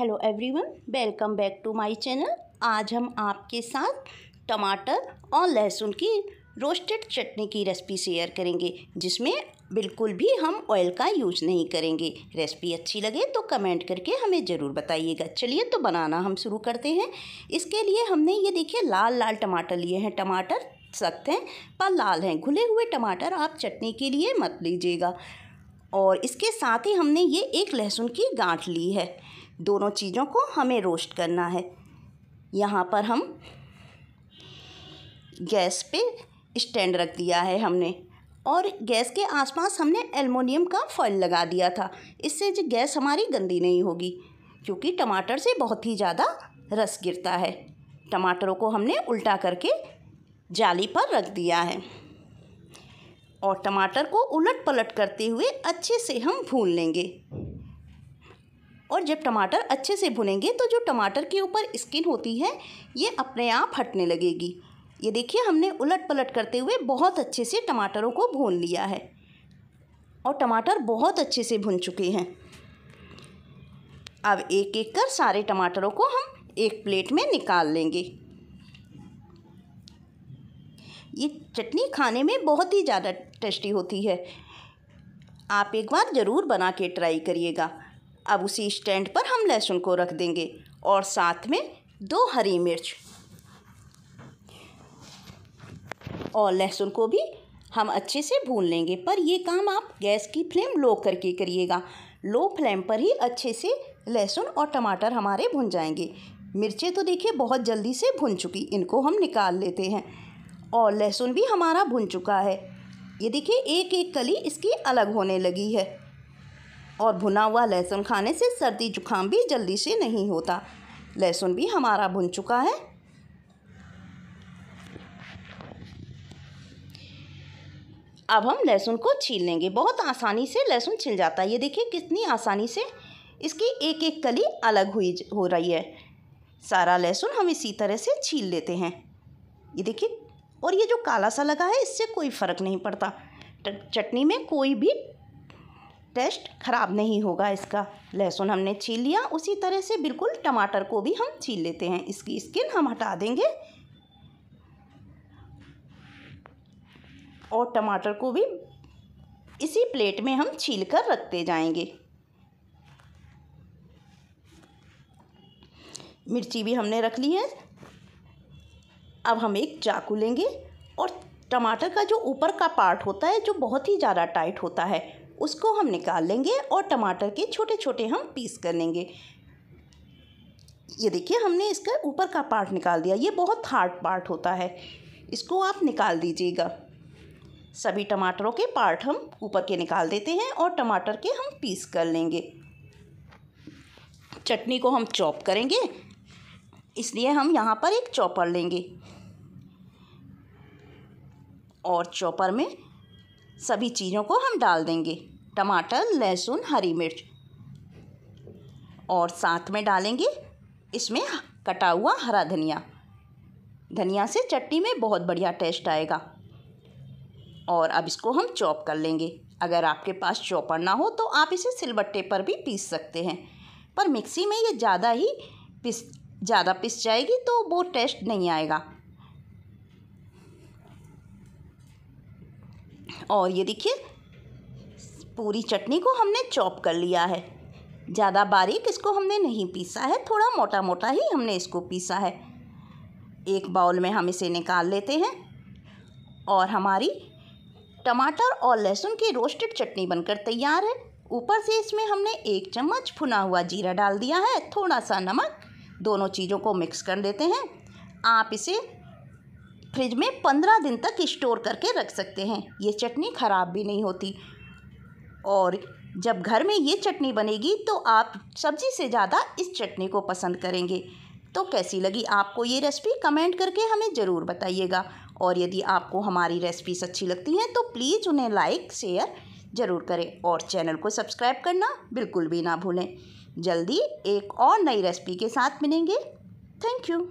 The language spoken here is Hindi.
hello everyone welcome back to my channel आज हम आपके साथ टमाटर और लहसुन की रोस्टेड चटनी की रेसिपी शेयर करेंगे जिसमें बिल्कुल भी हम ऑयल का यूज नहीं करेंगे रेसिपी अच्छी लगे तो कमेंट करके हमें ज़रूर बताइएगा चलिए तो बनाना हम शुरू करते हैं इसके लिए हमने ये देखिए लाल लाल टमाटर लिए हैं टमाटर सख्त हैं पर लाल हैं घुले हुए टमाटर आप चटनी के लिए मत लीजिएगा और इसके साथ ही हमने ये एक लहसुन की गांठ ली है दोनों चीज़ों को हमें रोस्ट करना है यहाँ पर हम गैस पे स्टैंड रख दिया है हमने और गैस के आसपास हमने एलमोनियम का फॉइल लगा दिया था इससे जो गैस हमारी गंदी नहीं होगी क्योंकि टमाटर से बहुत ही ज़्यादा रस गिरता है टमाटरों को हमने उल्टा करके जाली पर रख दिया है और टमाटर को उलट पलट करते हुए अच्छे से हम भून लेंगे और जब टमाटर अच्छे से भुनेंगे तो जो टमाटर के ऊपर स्किन होती है ये अपने आप हटने लगेगी ये देखिए हमने उलट पलट करते हुए बहुत अच्छे से टमाटरों को भून लिया है और टमाटर बहुत अच्छे से भुन चुके हैं अब एक एक कर सारे टमाटरों को हम एक प्लेट में निकाल लेंगे ये चटनी खाने में बहुत ही ज़्यादा टेस्टी होती है आप एक बार ज़रूर बना के ट्राई करिएगा अब उसी स्टैंड पर हम लहसुन को रख देंगे और साथ में दो हरी मिर्च और लहसुन को भी हम अच्छे से भून लेंगे पर ये काम आप गैस की फ्लेम लो करके करिएगा लो फ्लेम पर ही अच्छे से लहसुन और टमाटर हमारे भुन जाएंगे मिर्चें तो देखिए बहुत जल्दी से भुन चुकी इनको हम निकाल लेते हैं और लहसुन भी हमारा भुन चुका है ये देखिए एक एक कली इसकी अलग होने लगी है और भुना हुआ लहसुन खाने से सर्दी जुकाम भी जल्दी से नहीं होता लहसुन भी हमारा भुन चुका है अब हम लहसुन को छील लेंगे बहुत आसानी से लहसुन छिल जाता है ये देखिए कितनी आसानी से इसकी एक एक कली अलग हुई हो रही है सारा लहसुन हम इसी तरह से छील लेते हैं ये देखिए और ये जो काला सा लगा है इससे कोई फ़र्क नहीं पड़ता चटनी में कोई भी टेस्ट ख़राब नहीं होगा इसका लहसुन हमने छील लिया उसी तरह से बिल्कुल टमाटर को भी हम छील लेते हैं इसकी स्किन हम हटा देंगे और टमाटर को भी इसी प्लेट में हम छील कर रखते जाएंगे मिर्ची भी हमने रख ली है अब हम एक चाकू लेंगे और टमाटर का जो ऊपर का पार्ट होता है जो बहुत ही ज़्यादा टाइट होता है उसको हम निकाल लेंगे और टमाटर के छोटे छोटे हम पीस कर लेंगे ये देखिए हमने इसका ऊपर का पार्ट निकाल दिया ये बहुत हार्ड पार्ट होता है इसको आप निकाल दीजिएगा सभी टमाटरों के पार्ट हम ऊपर के निकाल देते हैं और टमाटर के हम पीस कर लेंगे चटनी को हम चॉप करेंगे इसलिए हम यहाँ पर एक चॉपर लेंगे और चॉपर में सभी चीज़ों को हम डाल देंगे टमाटर लहसुन हरी मिर्च और साथ में डालेंगे इसमें कटा हुआ हरा धनिया धनिया से चटनी में बहुत बढ़िया टेस्ट आएगा और अब इसको हम चॉप कर लेंगे अगर आपके पास चॉपर ना हो तो आप इसे सिलबट्टे पर भी पीस सकते हैं पर मिक्सी में ये ज़्यादा ही पिस ज़्यादा पिस जाएगी तो वो टेस्ट नहीं आएगा और ये देखिए पूरी चटनी को हमने चॉप कर लिया है ज़्यादा बारीक इसको हमने नहीं पीसा है थोड़ा मोटा मोटा ही हमने इसको पीसा है एक बाउल में हम इसे निकाल लेते हैं और हमारी टमाटर और लहसुन की रोस्टेड चटनी बनकर तैयार है ऊपर से इसमें हमने एक चम्मच भुना हुआ जीरा डाल दिया है थोड़ा सा नमक दोनों चीज़ों को मिक्स कर देते हैं आप इसे फ्रिज में पंद्रह दिन तक स्टोर करके रख सकते हैं ये चटनी ख़राब भी नहीं होती और जब घर में ये चटनी बनेगी तो आप सब्ज़ी से ज़्यादा इस चटनी को पसंद करेंगे तो कैसी लगी आपको ये रेसिपी कमेंट करके हमें ज़रूर बताइएगा और यदि आपको हमारी रेसिपीज़ अच्छी लगती हैं तो प्लीज़ उन्हें लाइक शेयर ज़रूर करें और चैनल को सब्सक्राइब करना बिल्कुल भी ना भूलें जल्दी एक और नई रेसिपी के साथ मिलेंगे थैंक यू